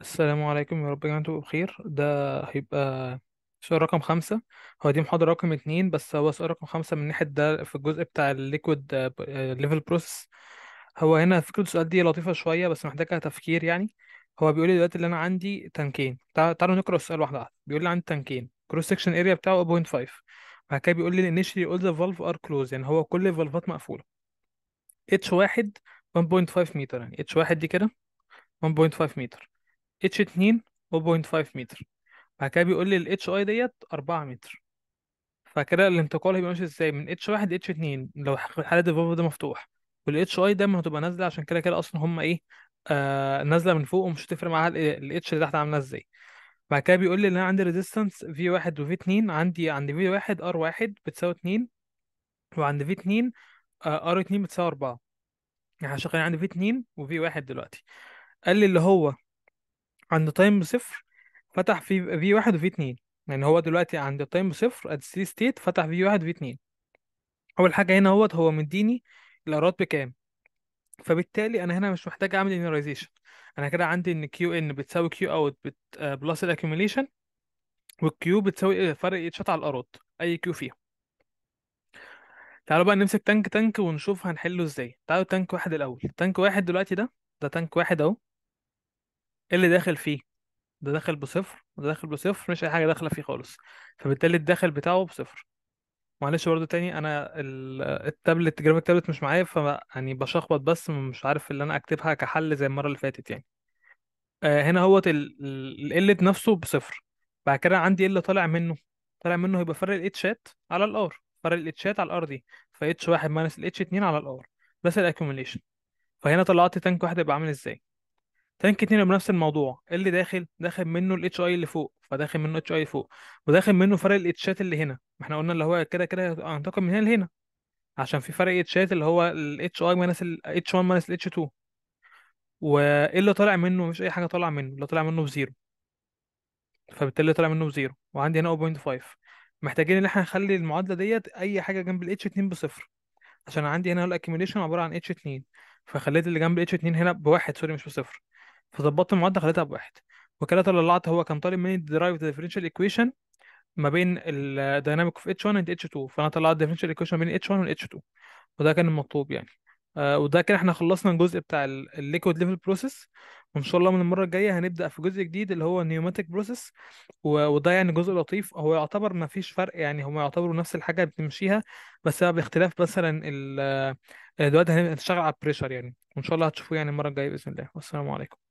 السلام عليكم يا رب يا بخير ده هيبقى سؤال رقم خمسة هو دي محاضرة رقم اتنين بس هو سؤال رقم خمسة من ناحية ده في الجزء بتاع الليكويد ليفل بروسيس هو هنا فكرة السؤال دي لطيفة شوية بس محتاجة تفكير يعني هو بيقول لي دلوقتي اللي أنا عندي تانكين تعالوا نقرأ السؤال واحدة واحدة بيقول لي عندي تانكين كروس سكشن اريا بتاعه 0.5 بعد كده بيقول لي initially all the valve are closed يعني هو كل الفالفات مقفولة اتش واحد 1.5 متر يعني اتش واحد دي كده 1.5 متر اتش 2 0.5 متر بعد كده بيقول لي الاتش اي ديت 4 متر فكده الانتقال هيبقى ماشي ازاي من اتش 1 اتش 2 لو حاله الفالف ده مفتوح والاتش اي دايما هتبقى نازله عشان كده كده اصلا هم ايه آه نازله من فوق ومش هتفرق معاها الاتش اللي تحت عامله ازاي بعد كده بيقول لي ان انا عندي ريزيستنس في 1 وفي 2 عندي عند في 1 ار 1 بتساوي 2 وعند في 2 ار 2 بتساوي 4 يعني شغال عندي في 2 وفي 1 دلوقتي قال لي اللي هو عند تايم صفر فتح في في واحد وفي اتنين يعني هو دلوقتي عند تايم صفر ات ستي ستيت فتح في واحد وفي اتنين اول حاجه هنا هوت هو مديني الأراد بكام فبالتالي انا هنا مش محتاج اعمل انريزيشن انا كده عندي ان كيو ان بتساوي كيو اوت بت... بلس الاكيوميليشن والكيو بتساوي فرق اتشات على الأراد اي كيو فيها تعالوا بقى نمسك تانك تانك ونشوف هنحله ازاي تعالوا تانك واحد الاول تانك واحد دلوقتي ده ده تانك واحد اهو ايه اللي داخل فيه ده داخل بصفر وده داخل بصفر مش اي حاجه داخله فيه خالص فبالتالي الداخل بتاعه بصفر معلش برضه تاني انا التابلت جرام التابلت مش معايا ف يعني بشخبط بس مش عارف اللي انا اكتبها كحل زي المره اللي فاتت يعني آه هنا هوت ال نفسه بصفر بعد كده عندي إيه اللي طالع منه طالع منه هيبقى فرق الاتشات على الار فرق الاتشات على الار دي فاتش واحد ماينس الاتش اتنين على الار بس الاكيوميليشن فهنا طلعت تانك واحد يبقى عامل ازاي تانك اتنين بنفس الموضوع اللي داخل داخل منه الاتش اي اللي فوق فداخل منه اتش اي فوق وداخل منه فرق الاتشات اللي هنا ما احنا قلنا اللي هو كده كده هينتقل من هنا لهنا عشان في فرق اتشات اللي هو الاتش اي ماينس الاتش 1 ماينس الاتش 2 وايه اللي طالع منه مفيش اي حاجه طالعه منه اللي طالع منه بزيرو فبالتالي طالع منه بزيرو وعندي هنا 0.5 محتاجين ان احنا نخلي المعادله ديت اي حاجه جنب الاتش 2 بصفر عشان عندي هنا الاكيميليشن عباره عن اتش 2 فخليت اللي جنب الاتش 2 هنا بواحد سوري مش بصفر فظبطت المعادله خليتها بواحد وكده طلعت هو كان طالب مني درايف ديفرنشال ايكويشن ما بين الدايناميك اوف اتش 1 اند اتش 2 فانا طلعت ديفرنشال ايكويشن ما بين اتش 1 والاتش 2 وده كان المطلوب يعني آه وده كده احنا خلصنا الجزء بتاع الليكويد ليفل بروسيس وان شاء الله من المره الجايه هنبدا في جزء جديد اللي هو النيوماتيك بروسيس وده يعني جزء لطيف هو يعتبر ما فيش فرق يعني هم يعتبروا نفس الحاجه بتمشيها بس بقى باختلاف مثلا آه، دلوقتي هنشتغل على البريشر يعني وان شاء الله هتشوفوه يعني المره الجايه باذن الله والسلام عليكم